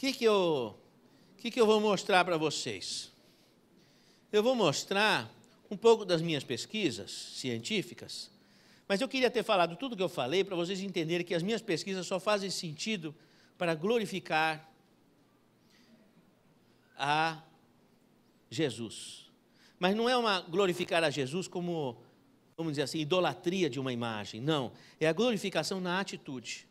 que, que, eu, que, que eu vou mostrar para vocês? Eu vou mostrar um pouco das minhas pesquisas científicas, mas eu queria ter falado tudo que eu falei para vocês entenderem que as minhas pesquisas só fazem sentido para glorificar a Jesus. Mas não é uma glorificar a Jesus como, vamos dizer assim, idolatria de uma imagem, não. É a glorificação na atitude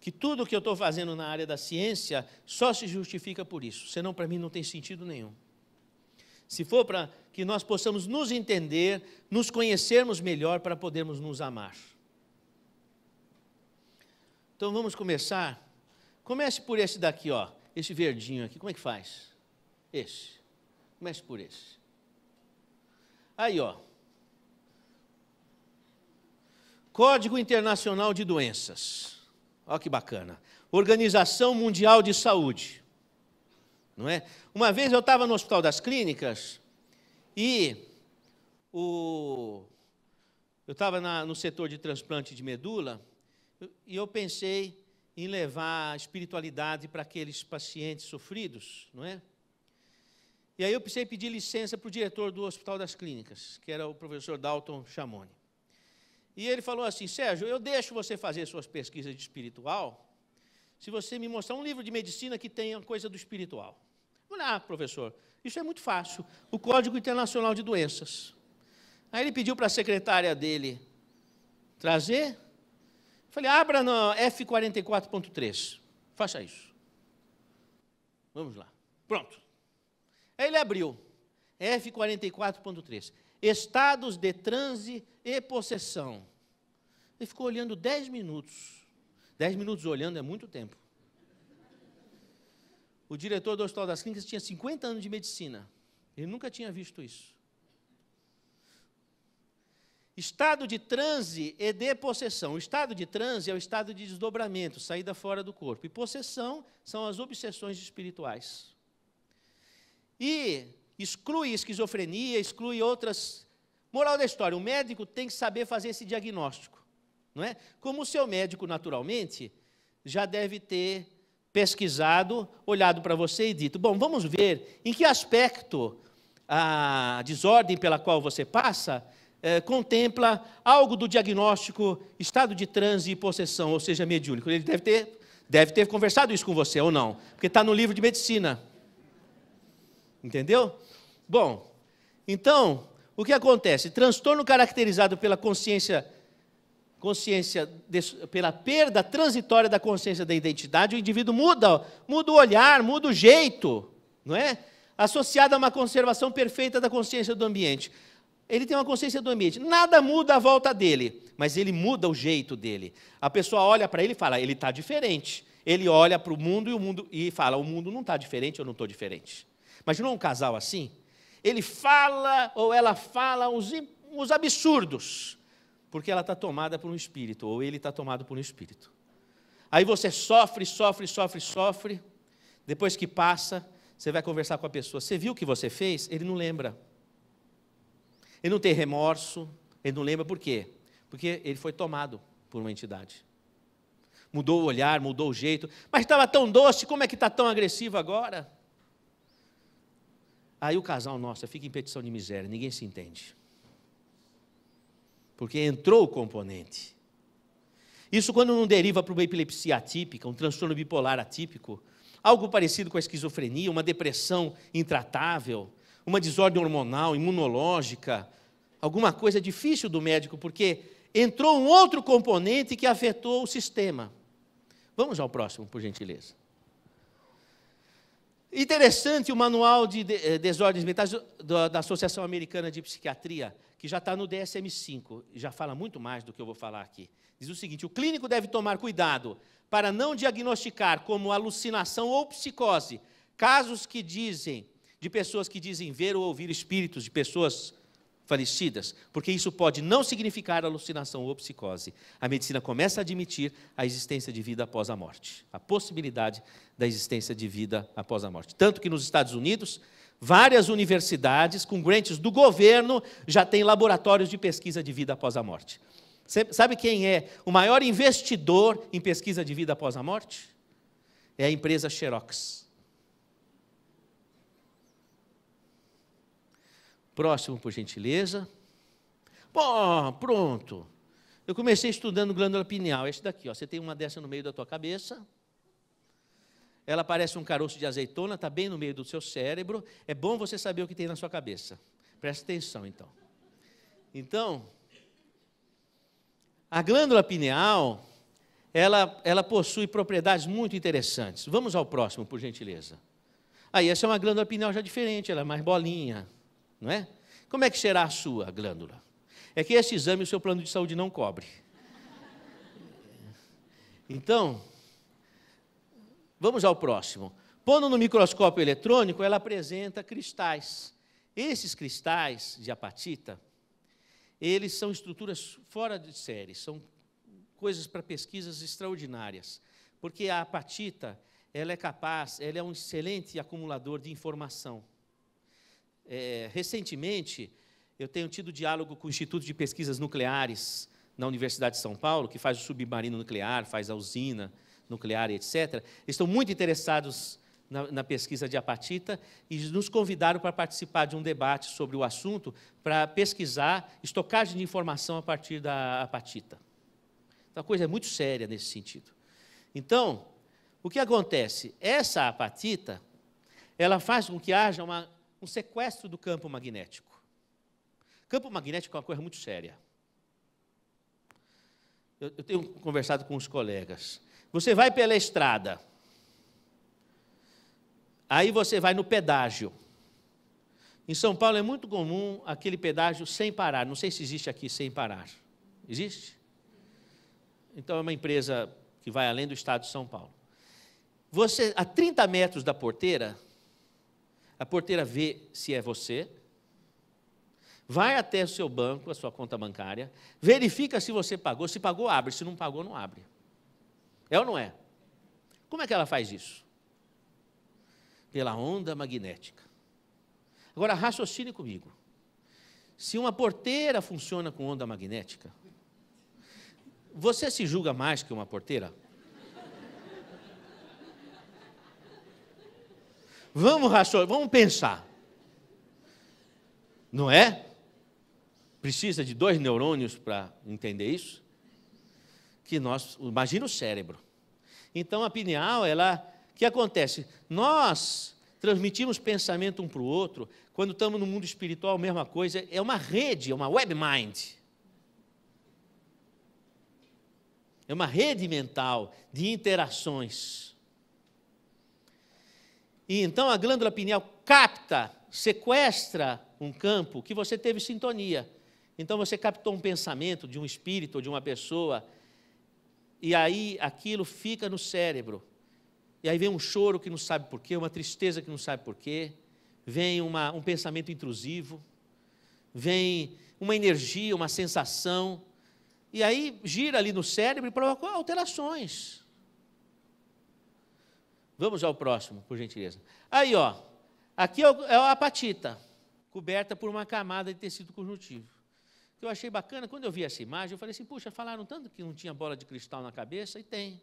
que tudo que eu estou fazendo na área da ciência só se justifica por isso, senão para mim não tem sentido nenhum. Se for para que nós possamos nos entender, nos conhecermos melhor para podermos nos amar. Então vamos começar. Comece por esse daqui, ó, esse verdinho aqui. Como é que faz? Esse. Comece por esse. Aí, ó. Código Internacional de Doenças. Olha que bacana. Organização Mundial de Saúde. Não é? Uma vez eu estava no Hospital das Clínicas e o, eu estava no setor de transplante de medula e eu pensei em levar a espiritualidade para aqueles pacientes sofridos, não é? E aí eu precisei pedir licença para o diretor do Hospital das Clínicas, que era o professor Dalton Chamoni. E ele falou assim: Sérgio, eu deixo você fazer suas pesquisas de espiritual se você me mostrar um livro de medicina que tenha coisa do espiritual. Falei, ah, professor, isso é muito fácil. O Código Internacional de Doenças. Aí ele pediu para a secretária dele trazer. falei, abra no F44.3. Faça isso. Vamos lá. Pronto. Aí ele abriu. F44.3 estados de transe e possessão. Ele ficou olhando dez minutos. Dez minutos olhando é muito tempo. O diretor do Hospital das Clínicas tinha 50 anos de medicina. Ele nunca tinha visto isso. Estado de transe e de possessão. O estado de transe é o estado de desdobramento, saída fora do corpo. E possessão são as obsessões espirituais. E exclui esquizofrenia, exclui outras. Moral da história: o médico tem que saber fazer esse diagnóstico, não é? Como o seu médico, naturalmente, já deve ter pesquisado, olhado para você e dito: bom, vamos ver em que aspecto a desordem pela qual você passa é, contempla algo do diagnóstico estado de transe e possessão, ou seja, mediúnico. Ele deve ter, deve ter conversado isso com você ou não, porque está no livro de medicina. Entendeu? Bom, então, o que acontece? Transtorno caracterizado pela consciência consciência pela perda transitória da consciência da identidade, o indivíduo muda, muda o olhar, muda o jeito, não é? Associado a uma conservação perfeita da consciência do ambiente. Ele tem uma consciência do ambiente. Nada muda à volta dele, mas ele muda o jeito dele. A pessoa olha para ele e fala: ele está diferente. Ele olha para o mundo e o mundo e fala: o mundo não está diferente, eu não estou diferente. Imagina é um casal assim, ele fala ou ela fala uns, absurdos, porque ela está tomada por um espírito, ou ele está tomado por um espírito. Aí você sofre, sofre, sofre, sofre. Depois que passa, você vai conversar com a pessoa. Você viu o que você fez? Ele não lembra. Ele não tem remorso, ele não lembra por quê? Porque ele foi tomado por uma entidade. Mudou o olhar, mudou o jeito, mas estava tão doce, como é que está tão agressivo agora? Aí o casal, nossa, fica em petição de miséria, ninguém se entende. Porque entrou o componente. Isso quando não deriva para uma epilepsia atípica, um transtorno bipolar atípico, algo parecido com a esquizofrenia, uma depressão intratável, uma desordem hormonal, imunológica, alguma coisa difícil do médico, porque entrou um outro componente que afetou o sistema. Vamos ao próximo, por gentileza. Interessante o manual de eh, desordens mentais da Associação Americana de Psiquiatria, que já está no DSM-5, já fala muito mais do que eu vou falar aqui. Diz o seguinte: o clínico deve tomar cuidado para não diagnosticar como alucinação ou psicose casos que dizem de pessoas que dizem ver ou ouvir espíritos, de pessoas falecidas, porque isso pode não significar alucinação ou psicose. A medicina começa a admitir a existência de vida após a morte, a possibilidade da existência de vida após a morte. Tanto que nos Estados Unidos, várias universidades com grants do governo já têm laboratórios de pesquisa de vida após a morte. Sabe quem é o maior investidor em pesquisa de vida após a morte? É a empresa Xerox. Próximo, por gentileza. Bom, pronto. Eu comecei estudando glândula pineal, este daqui, ó. Você tem uma dessa no meio da tua cabeça. Ela parece um caroço de azeitona, está bem no meio do seu cérebro. É bom você saber o que tem na sua cabeça. Presta atenção, então. Então, a glândula pineal, ela, ela possui propriedades muito interessantes. Vamos ao próximo, por gentileza. Aí, essa é uma glândula pineal já diferente, ela é mais bolinha não é? Como é que será a sua glândula? É que esse exame o seu plano de saúde não cobre. Então, vamos ao próximo. Pondo no microscópio eletrônico, ela apresenta cristais. Esses cristais de apatita, eles são estruturas fora de série, são coisas para pesquisas extraordinárias, porque a apatita, ela é capaz, ela é um excelente acumulador de informação é, recentemente, eu tenho tido diálogo com o Instituto de Pesquisas Nucleares na Universidade de São Paulo, que faz o submarino nuclear, faz a usina nuclear, etc. Estão muito interessados na, na pesquisa de apatita e nos convidaram para participar de um debate sobre o assunto, para pesquisar estocagem de informação a partir da apatita. Então, a coisa é muito séria nesse sentido. Então, o que acontece? Essa apatita, ela faz com que haja uma um sequestro do campo magnético. Campo magnético é uma coisa muito séria. Eu, eu tenho conversado com os colegas. Você vai pela estrada. Aí você vai no pedágio. Em São Paulo é muito comum aquele pedágio sem parar. Não sei se existe aqui sem parar. Existe? Então é uma empresa que vai além do estado de São Paulo. Você, a 30 metros da porteira, a porteira vê se é você, vai até o seu banco, a sua conta bancária, verifica se você pagou. Se pagou, abre. Se não pagou, não abre. É ou não é? Como é que ela faz isso? Pela onda magnética. Agora, raciocine comigo. Se uma porteira funciona com onda magnética, você se julga mais que uma porteira? Vamos raciocinar, vamos pensar. Não é? Precisa de dois neurônios para entender isso? Que nós, imagina o cérebro. Então a pineal, ela, o que acontece? Nós transmitimos pensamento um para o outro. Quando estamos no mundo espiritual, a mesma coisa. É uma rede, é uma web mind. É uma rede mental de interações. E então a glândula pineal capta, sequestra um campo que você teve sintonia. Então você captou um pensamento de um espírito, ou de uma pessoa, e aí aquilo fica no cérebro. E aí vem um choro que não sabe porquê, uma tristeza que não sabe porquê, vem uma, um pensamento intrusivo, vem uma energia, uma sensação, e aí gira ali no cérebro e provoca alterações. Vamos ao próximo, por gentileza. Aí, ó. Aqui é, é a apatita, coberta por uma camada de tecido conjuntivo. Que eu achei bacana, quando eu vi essa imagem, eu falei assim: puxa, falaram tanto que não tinha bola de cristal na cabeça, e tem.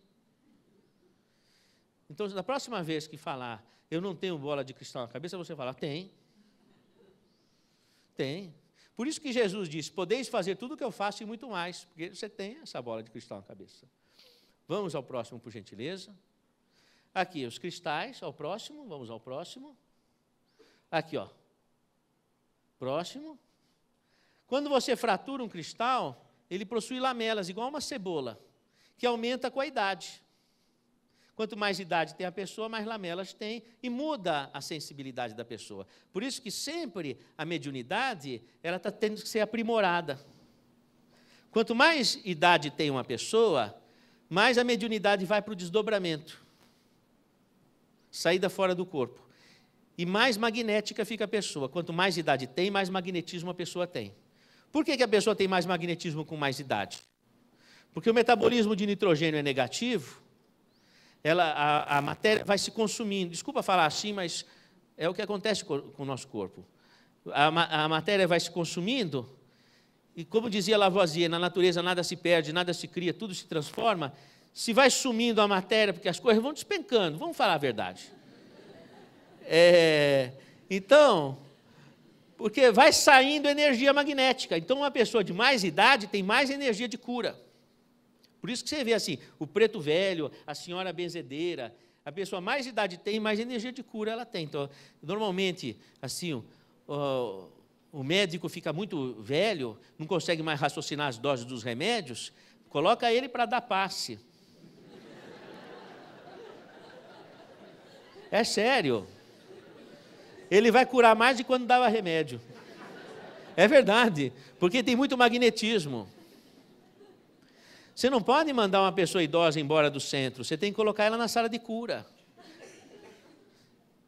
Então, da próxima vez que falar, eu não tenho bola de cristal na cabeça, você fala, tem. Tem. Por isso que Jesus disse: podeis fazer tudo o que eu faço e muito mais, porque você tem essa bola de cristal na cabeça. Vamos ao próximo, por gentileza. Aqui, os cristais, ao próximo, vamos ao próximo. Aqui, ó. Próximo. Quando você fratura um cristal, ele possui lamelas, igual uma cebola, que aumenta com a idade. Quanto mais idade tem a pessoa, mais lamelas tem e muda a sensibilidade da pessoa. Por isso que sempre a mediunidade ela está tendo que ser aprimorada. Quanto mais idade tem uma pessoa, mais a mediunidade vai para o desdobramento saída fora do corpo. E mais magnética fica a pessoa. Quanto mais idade tem, mais magnetismo a pessoa tem. Por que, que a pessoa tem mais magnetismo com mais idade? Porque o metabolismo de nitrogênio é negativo, ela, a, a matéria vai se consumindo. Desculpa falar assim, mas é o que acontece com, com o nosso corpo. A, a, matéria vai se consumindo, e como dizia Lavoisier, na natureza nada se perde, nada se cria, tudo se transforma se vai sumindo a matéria, porque as coisas vão despencando, vamos falar a verdade. É, então, porque vai saindo energia magnética. Então, uma pessoa de mais idade tem mais energia de cura. Por isso que você vê assim, o preto velho, a senhora benzedeira, a pessoa mais idade tem, mais energia de cura ela tem. Então, normalmente, assim, o, o médico fica muito velho, não consegue mais raciocinar as doses dos remédios, coloca ele para dar passe. É sério. Ele vai curar mais de quando dava remédio. É verdade, porque tem muito magnetismo. Você não pode mandar uma pessoa idosa embora do centro, você tem que colocar ela na sala de cura.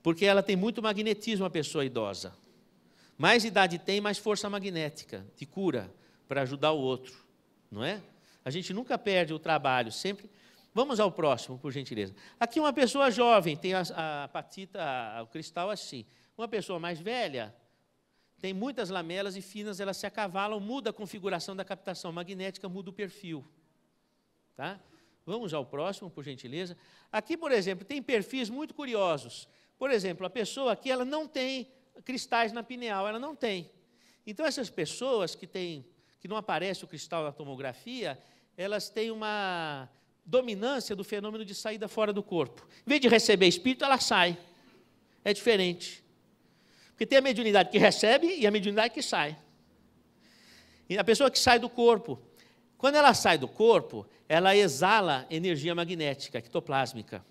Porque ela tem muito magnetismo, a pessoa idosa. Mais idade tem, mais força magnética de cura para ajudar o outro, não é? A gente nunca perde o trabalho, sempre Vamos ao próximo, por gentileza. Aqui uma pessoa jovem tem a, a patita, a, o cristal assim. Uma pessoa mais velha tem muitas lamelas e finas, elas se acavalam, muda a configuração da captação magnética, muda o perfil. Tá? Vamos ao próximo, por gentileza. Aqui, por exemplo, tem perfis muito curiosos. Por exemplo, a pessoa aqui, ela não tem cristais na pineal, ela não tem. Então, essas pessoas que, têm, que não aparece o cristal na tomografia, elas têm uma dominância do fenômeno de saída fora do corpo. Em vez de receber espírito, ela sai. É diferente. Porque tem a mediunidade que recebe e a mediunidade que sai. E a pessoa que sai do corpo, quando ela sai do corpo, ela exala energia magnética, ectoplásmica.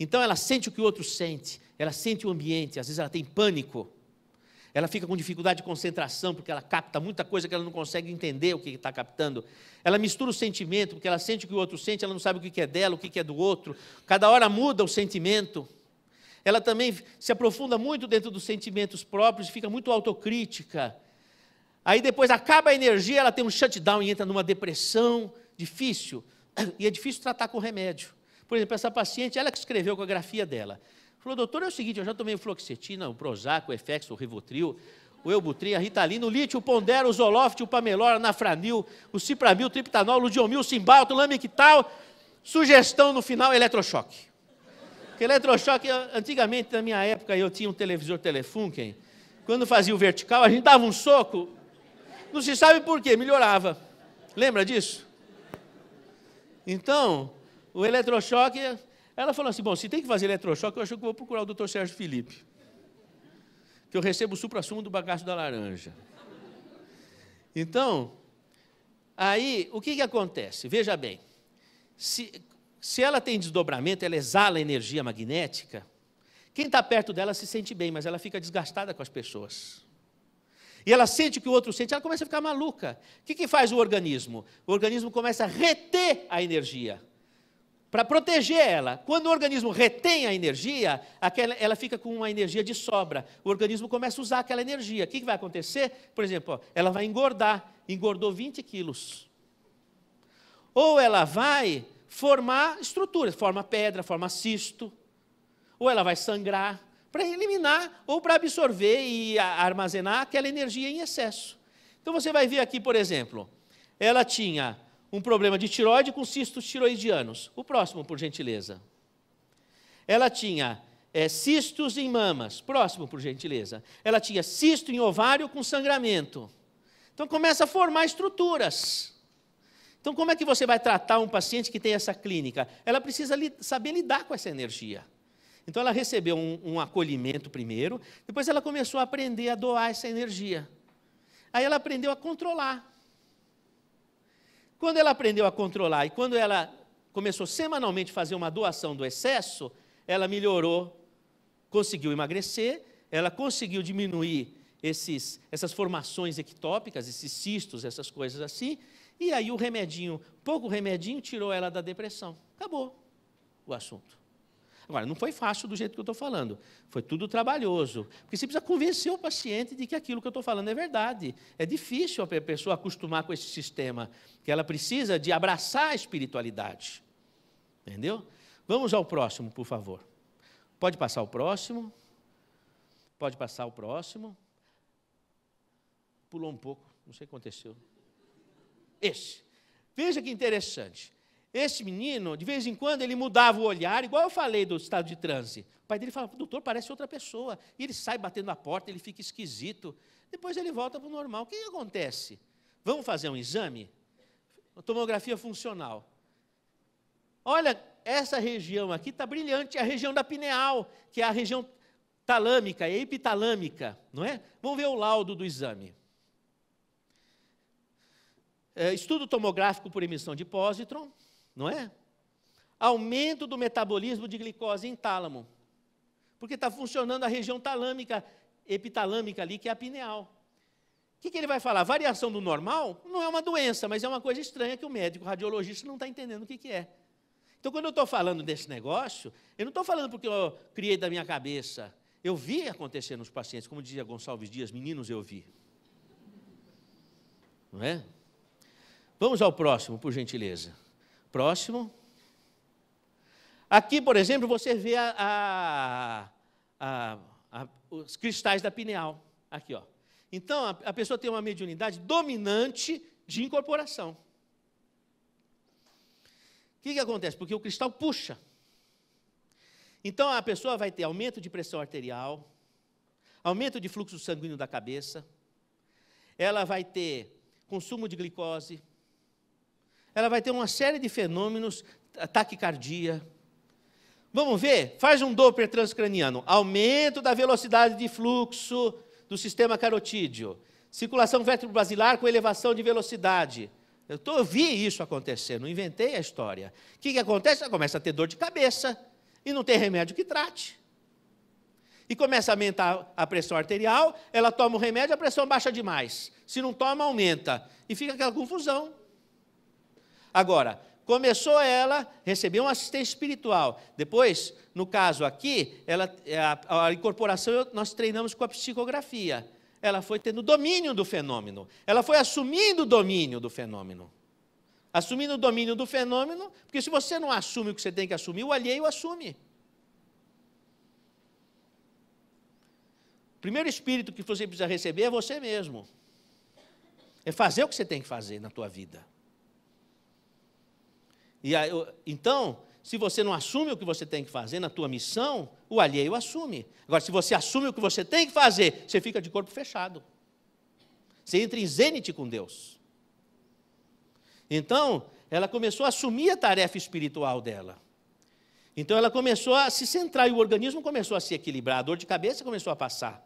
Então ela sente o que o outro sente, ela sente o ambiente, às vezes ela tem pânico. Ela fica com dificuldade de concentração, porque ela capta muita coisa que ela não consegue entender o que está captando. Ela mistura o sentimento, porque ela sente o que o outro sente, ela não sabe o que é dela, o que é do outro. Cada hora muda o sentimento. Ela também se aprofunda muito dentro dos sentimentos próprios, fica muito autocrítica. Aí depois acaba a energia, ela tem um shutdown e entra numa depressão difícil. E é difícil tratar com remédio. Por exemplo, essa paciente, ela que escreveu com a grafia dela. Falou, doutor, é o seguinte, eu já tomei o fluoxetina, o Prozac, o Efex, o Rivotril, o Elbutrin, a Ritalina, o Lítio, o Pondera, o Zoloft, o Pamelora, o Nafranil, o Cipramil, o Triptanol, o Diomil, o Simbalto, o Lamictal. Sugestão no final, eletrochoque. Porque eletrochoque, antigamente, na minha época, eu tinha um televisor Telefunken, quando fazia o vertical, a gente dava um soco, não se sabe por quê, melhorava. Lembra disso? Então, o eletrochoque ela falou assim: bom, se tem que fazer eletrochoque, eu acho que vou procurar o doutor Sérgio Felipe. Que eu recebo o supra-sumo do bagaço da laranja. Então, aí, o que, que acontece? Veja bem, se, se ela tem desdobramento, ela exala energia magnética, quem está perto dela se sente bem, mas ela fica desgastada com as pessoas. E ela sente o que o outro sente, ela começa a ficar maluca. O que, que faz o organismo? O organismo começa a reter a energia para proteger ela. Quando o organismo retém a energia, aquela, ela fica com uma energia de sobra. O organismo começa a usar aquela energia. O que, que vai acontecer? Por exemplo, ó, ela vai engordar, engordou 20 quilos. Ou ela vai formar estruturas, forma pedra, forma cisto. Ou ela vai sangrar, para eliminar ou para absorver e armazenar aquela energia em excesso. Então você vai ver aqui, por exemplo, ela tinha um problema de tiroide com cistos tiroidianos. O próximo, por gentileza. Ela tinha é, cistos em mamas. Próximo, por gentileza. Ela tinha cisto em ovário com sangramento. Então começa a formar estruturas. Então, como é que você vai tratar um paciente que tem essa clínica? Ela precisa li saber lidar com essa energia. Então, ela recebeu um, um acolhimento primeiro, depois, ela começou a aprender a doar essa energia. Aí, ela aprendeu a controlar. Quando ela aprendeu a controlar e quando ela começou semanalmente a fazer uma doação do excesso, ela melhorou, conseguiu emagrecer, ela conseguiu diminuir esses, essas formações ectópicas, esses cistos, essas coisas assim, e aí o remedinho, pouco remedinho, tirou ela da depressão. Acabou o assunto. Agora, não foi fácil do jeito que eu estou falando, foi tudo trabalhoso, porque você precisa convencer o paciente de que aquilo que eu estou falando é verdade. É difícil a pessoa acostumar com esse sistema, que ela precisa de abraçar a espiritualidade. Entendeu? Vamos ao próximo, por favor. Pode passar o próximo. Pode passar o próximo. Pulou um pouco, não sei o que aconteceu. Esse. Veja que interessante. Esse menino, de vez em quando, ele mudava o olhar, igual eu falei do estado de transe. O pai dele fala, doutor, parece outra pessoa. E ele sai batendo na porta, ele fica esquisito. Depois ele volta para o normal. O que, que acontece? Vamos fazer um exame? Tomografia funcional. Olha, essa região aqui está brilhante, é a região da pineal, que é a região talâmica, é epitalâmica, não é? Vamos ver o laudo do exame. É, estudo tomográfico por emissão de pósitron, não é? Aumento do metabolismo de glicose em tálamo. Porque está funcionando a região talâmica, epitalâmica ali, que é a pineal. O que, que ele vai falar? Variação do normal não é uma doença, mas é uma coisa estranha que o médico radiologista não está entendendo o que, que é. Então, quando eu estou falando desse negócio, eu não estou falando porque eu criei da minha cabeça. Eu vi acontecer nos pacientes, como dizia Gonçalves Dias, meninos, eu vi. Não é? Vamos ao próximo, por gentileza. Próximo. Aqui, por exemplo, você vê a, a, a, os cristais da pineal. Aqui, ó. Então, a, pessoa tem uma mediunidade dominante de incorporação. O que, que acontece? Porque o cristal puxa. Então, a pessoa vai ter aumento de pressão arterial, aumento de fluxo sanguíneo da cabeça, ela vai ter consumo de glicose, ela vai ter uma série de fenômenos, taquicardia. Vamos ver? Faz um Doppler transcraniano. Aumento da velocidade de fluxo do sistema carotídeo. Circulação vértebro-basilar com elevação de velocidade. Eu, tô, vi isso acontecer, não inventei a história. O que, que acontece? Ela começa a ter dor de cabeça e não tem remédio que trate. E começa a aumentar a pressão arterial, ela toma o remédio, a pressão baixa demais. Se não toma, aumenta. E fica aquela confusão. Agora, começou ela, recebeu um assistente espiritual. Depois, no caso aqui, ela, é, a, a incorporação nós treinamos com a psicografia. Ela foi tendo domínio do fenômeno. Ela foi assumindo o domínio do fenômeno. Assumindo o domínio do fenômeno, porque se você não assume o que você tem que assumir, o alheio assume. O primeiro espírito que você precisa receber é você mesmo. É fazer o que você tem que fazer na tua vida. E aí, então, se você não assume o que você tem que fazer na tua missão, o alheio assume. Agora, se você assume o que você tem que fazer, você fica de corpo fechado. Você entra em zênite com Deus. Então, ela começou a assumir a tarefa espiritual dela. Então, ela começou a se centrar e o organismo começou a se equilibrar, a dor de cabeça começou a passar.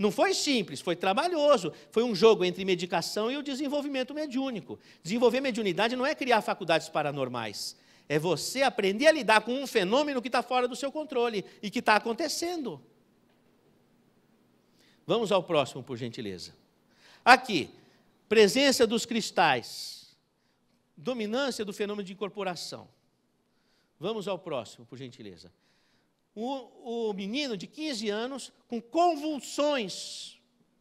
Não foi simples, foi trabalhoso. Foi um jogo entre medicação e o desenvolvimento mediúnico. Desenvolver mediunidade não é criar faculdades paranormais. É você aprender a lidar com um fenômeno que está fora do seu controle e que está acontecendo. Vamos ao próximo, por gentileza. Aqui, presença dos cristais, dominância do fenômeno de incorporação. Vamos ao próximo, por gentileza o, o menino de 15 anos com convulsões.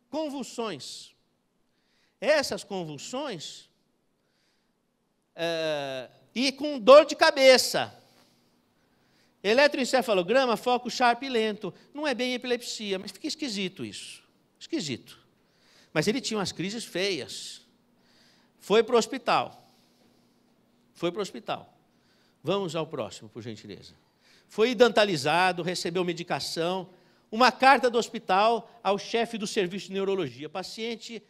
Convulsões. Essas convulsões. É, e com dor de cabeça. Eletroencefalograma, foco sharp e lento. Não é bem epilepsia, mas fica esquisito isso. Esquisito. Mas ele tinha umas crises feias. Foi para o hospital. Foi para o hospital. Vamos ao próximo, por gentileza foi dentalizado, recebeu medicação, uma carta do hospital ao chefe do serviço de neurologia. Paciente,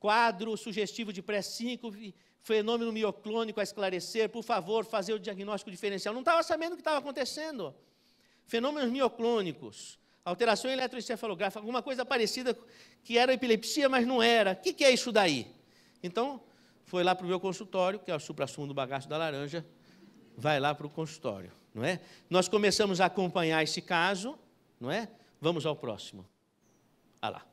quadro sugestivo de pré-síncope, fenômeno mioclônico a esclarecer, por favor, fazer o diagnóstico diferencial. Não estava sabendo o que estava acontecendo. Fenômenos mioclônicos, alteração eletroencefalográfica, alguma coisa parecida que era epilepsia, mas não era. O que, que é isso daí? Então, foi lá para o meu consultório, que é o supra-sumo do bagaço da laranja, vai lá para o consultório não é? Nós começamos a acompanhar esse caso, não é? Vamos ao próximo. Ah lá.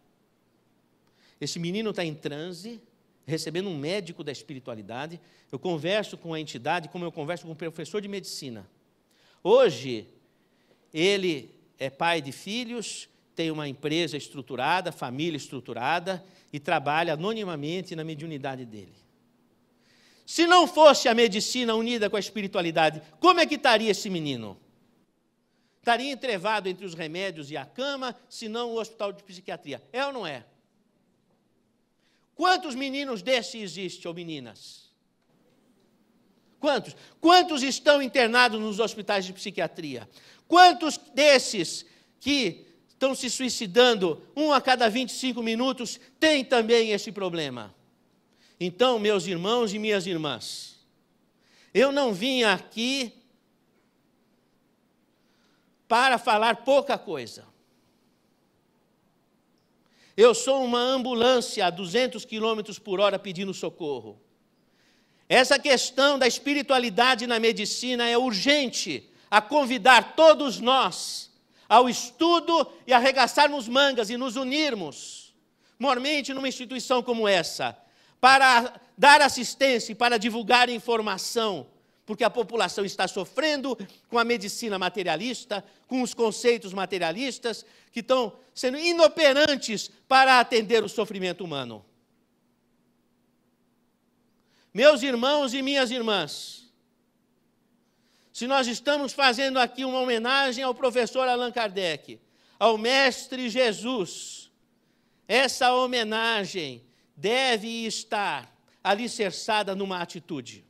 Esse menino está em transe, recebendo um médico da espiritualidade. Eu converso com a entidade como eu converso com um professor de medicina. Hoje, ele é pai de filhos, tem uma empresa estruturada, família estruturada e trabalha anonimamente na mediunidade dele. Se não fosse a medicina unida com a espiritualidade, como é que estaria esse menino? Estaria entrevado entre os remédios e a cama, se não o hospital de psiquiatria. É ou não é? Quantos meninos desses existem, ou meninas? Quantos? Quantos estão internados nos hospitais de psiquiatria? Quantos desses que estão se suicidando, um a cada 25 minutos, tem também esse problema? Então, meus irmãos e minhas irmãs, eu não vim aqui para falar pouca coisa. Eu sou uma ambulância a 200 quilômetros por hora pedindo socorro. Essa questão da espiritualidade na medicina é urgente a convidar todos nós ao estudo e arregaçarmos mangas e nos unirmos, mormente numa instituição como essa, para dar assistência e para divulgar informação, porque a população está sofrendo com a medicina materialista, com os conceitos materialistas que estão sendo inoperantes para atender o sofrimento humano. Meus irmãos e minhas irmãs, se nós estamos fazendo aqui uma homenagem ao professor Allan Kardec, ao Mestre Jesus, essa homenagem deve estar alicerçada numa atitude.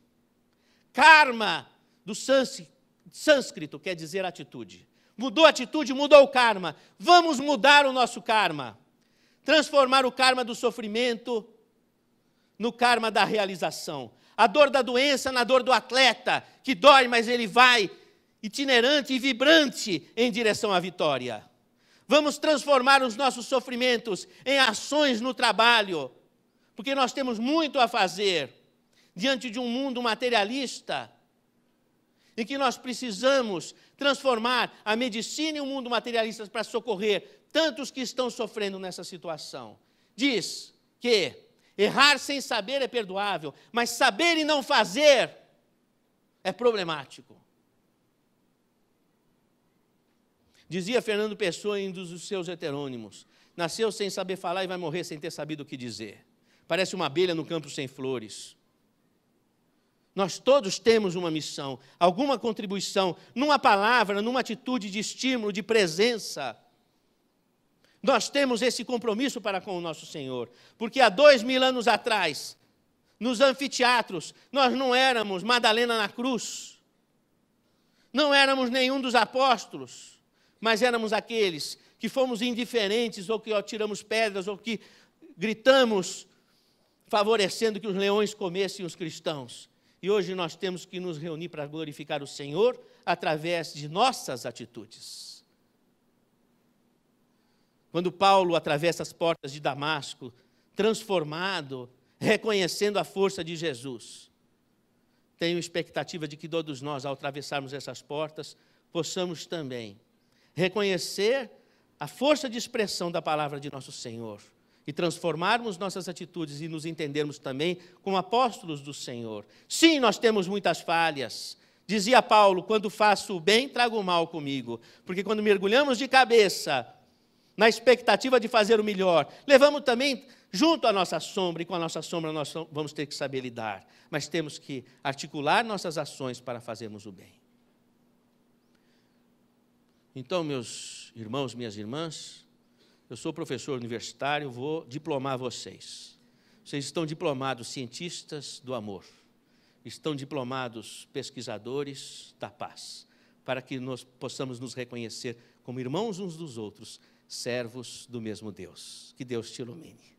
Karma, do sânscrito, quer dizer atitude. Mudou a atitude, mudou o karma. Vamos mudar o nosso karma. Transformar o karma do sofrimento no karma da realização. A dor da doença na dor do atleta, que dói, mas ele vai itinerante e vibrante em direção à vitória. Vamos transformar os nossos sofrimentos em ações no trabalho, porque nós temos muito a fazer diante de um mundo materialista, em que nós precisamos transformar a medicina e o mundo materialista para socorrer tantos que estão sofrendo nessa situação. Diz que errar sem saber é perdoável, mas saber e não fazer é problemático. Dizia Fernando Pessoa em um dos seus heterônimos: nasceu sem saber falar e vai morrer sem ter sabido o que dizer. Parece uma abelha no campo sem flores. Nós todos temos uma missão, alguma contribuição, numa palavra, numa atitude de estímulo, de presença. Nós temos esse compromisso para com o nosso Senhor, porque há dois mil anos atrás, nos anfiteatros, nós não éramos Madalena na cruz, não éramos nenhum dos apóstolos, mas éramos aqueles que fomos indiferentes, ou que atiramos pedras, ou que gritamos favorecendo que os leões comessem os cristãos. E hoje nós temos que nos reunir para glorificar o Senhor através de nossas atitudes. Quando Paulo atravessa as portas de Damasco, transformado, reconhecendo a força de Jesus, tenho expectativa de que todos nós, ao atravessarmos essas portas, possamos também reconhecer a força de expressão da palavra de nosso Senhor e transformarmos nossas atitudes e nos entendermos também como apóstolos do Senhor. Sim, nós temos muitas falhas. Dizia Paulo: quando faço o bem, trago o mal comigo. Porque quando mergulhamos de cabeça na expectativa de fazer o melhor, levamos também junto à nossa sombra, e com a nossa sombra nós vamos ter que saber lidar. Mas temos que articular nossas ações para fazermos o bem. Então, meus irmãos, minhas irmãs, eu sou professor universitário, vou diplomar vocês. Vocês estão diplomados cientistas do amor, estão diplomados pesquisadores da paz, para que nós possamos nos reconhecer como irmãos uns dos outros, servos do mesmo Deus. Que Deus te ilumine.